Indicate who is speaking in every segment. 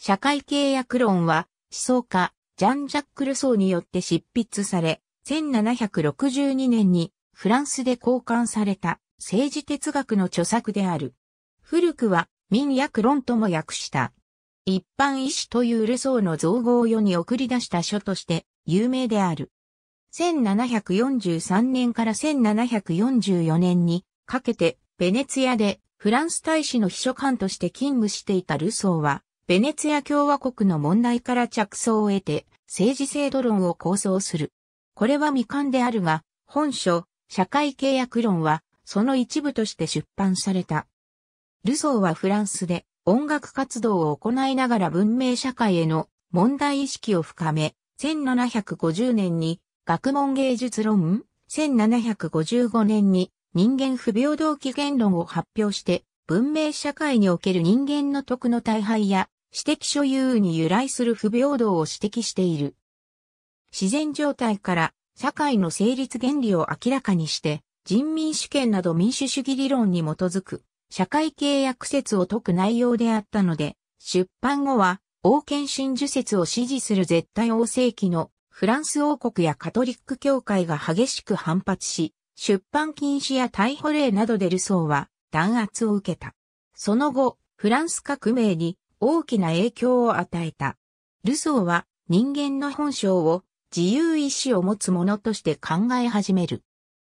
Speaker 1: 社会契約論は思想家ジャン・ジャック・ルソーによって執筆され、1762年にフランスで交換された政治哲学の著作である。古くは民約論とも訳した。一般医師というルソーの造語を世に送り出した書として有名である。1743年から1744年にかけてベネツィアでフランス大使の秘書官として勤務していたルソーはベネツィア共和国の問題から着想を得て、政治制度論を構想する。これは未完であるが、本書、社会契約論は、その一部として出版された。ルソーはフランスで音楽活動を行いながら文明社会への問題意識を深め、1750年に学問芸術論、1755年に人間不平等起源論を発表して、文明社会における人間の徳の大敗や私的所有に由来する不平等を指摘している。自然状態から社会の成立原理を明らかにして、人民主権など民主主義理論に基づく社会契約説を解く内容であったので、出版後は王権真珠説を支持する絶対王政期のフランス王国やカトリック教会が激しく反発し、出版禁止や逮捕令などでルソーは弾圧を受けた。その後、フランス革命に大きな影響を与えた。ルソーは人間の本性を自由意志を持つものとして考え始める。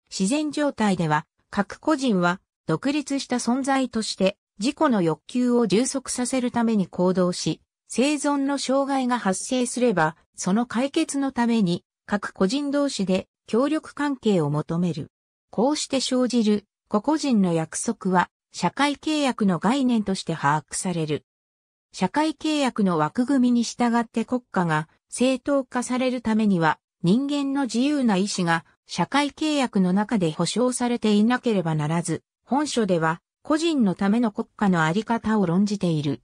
Speaker 1: 自然状態では各個人は独立した存在として自己の欲求を充足させるために行動し、生存の障害が発生すれば、その解決のために各個人同士で協力関係を求める。こうして生じる個々人の約束は社会契約の概念として把握される。社会契約の枠組みに従って国家が正当化されるためには人間の自由な意志が社会契約の中で保障されていなければならず、本書では個人のための国家のあり方を論じている。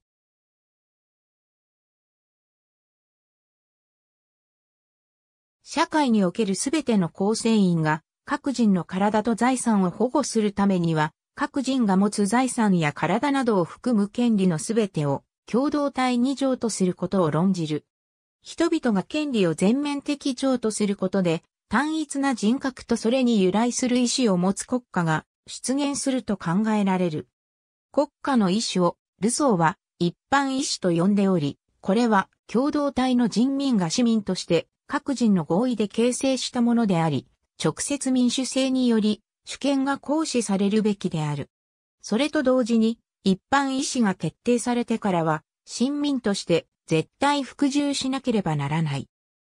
Speaker 1: 社会におけるすべての構成員が各人の体と財産を保護するためには、各人が持つ財産や体などを含む権利のすべてを共同体に譲渡することを論じる。人々が権利を全面的譲渡することで、単一な人格とそれに由来する意志を持つ国家が出現すると考えられる。国家の意志をルソーは一般意志と呼んでおり、これは共同体の人民が市民として各人の合意で形成したものであり、直接民主制により主権が行使されるべきである。それと同時に一般医師が決定されてからは、新民として絶対服従しなければならない。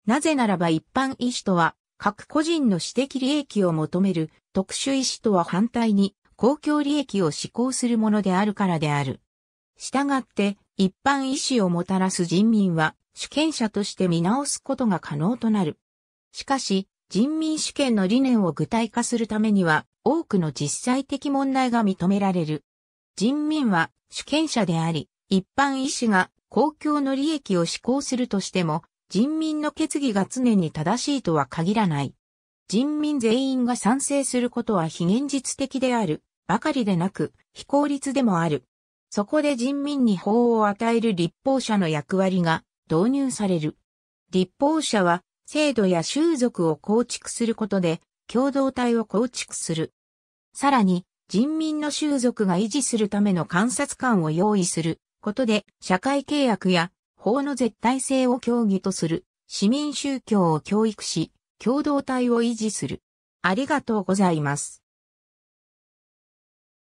Speaker 1: なぜならば一般医師とは、各個人の私的利益を求める特殊医師とは反対に公共利益を施行するものであるからである。従って、一般医師をもたらす人民は主権者として見直すことが可能となる。しかし、人民主権の理念を具体化するためには、多くの実際的問題が認められる。人民は主権者であり、一般医師が公共の利益を施行するとしても、人民の決議が常に正しいとは限らない。人民全員が賛成することは非現実的である、ばかりでなく、非効率でもある。そこで人民に法を与える立法者の役割が導入される。立法者は制度や習俗を構築することで共同体を構築する。さらに人民の習俗が維持するための観察官を用意することで、社会契約や法の絶対性を協議とする、市民宗教を教育し、共同体を維持する。ありがとうございます。